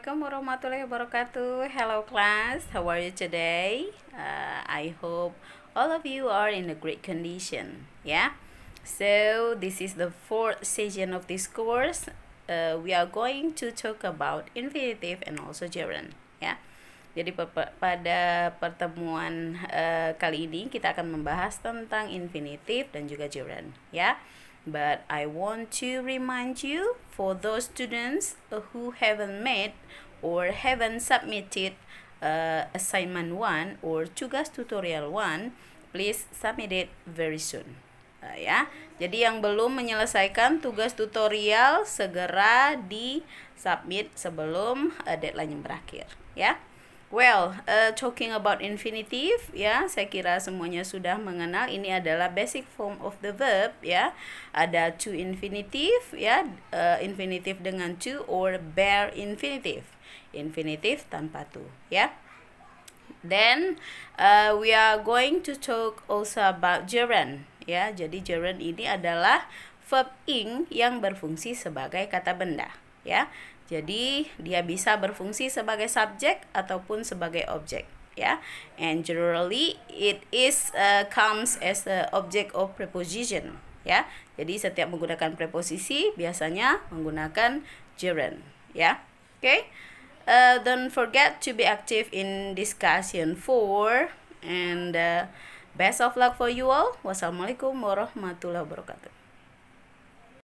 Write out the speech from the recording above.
Assalamualaikum warahmatullahi wabarakatuh. Hello class, how are you today? Uh, I hope all of you are in a great condition. Yeah. So this is the fourth session of this course. Uh, we are going to talk about infinitive and also gerund. Yeah. Jadi pada pertemuan uh, kali ini kita akan membahas tentang infinitive dan juga gerund. Ya. Yeah. But I want to remind you for those students who haven't made or haven't submitted uh, assignment one or tugas tutorial one, please submit it very soon. Uh, ya. Jadi yang belum menyelesaikan tugas tutorial segera di submit sebelum uh, deadline yang berakhir, ya. Well, uh, talking about infinitive, ya, saya kira semuanya sudah mengenal ini adalah basic form of the verb, ya. Ada to infinitive, ya, uh, infinitive dengan to or bare infinitive, infinitive tanpa to, ya. Then uh, we are going to talk also about gerund, ya. Jadi gerund ini adalah verb ing yang berfungsi sebagai kata benda ya. Jadi dia bisa berfungsi sebagai subjek ataupun sebagai objek ya. And generally it is uh, comes as the object of preposition ya. Jadi setiap menggunakan preposisi biasanya menggunakan gerund ya. Oke. Okay? Uh, don't forget to be active in discussion for and uh, best of luck for you all. Wassalamualaikum warahmatullahi wabarakatuh.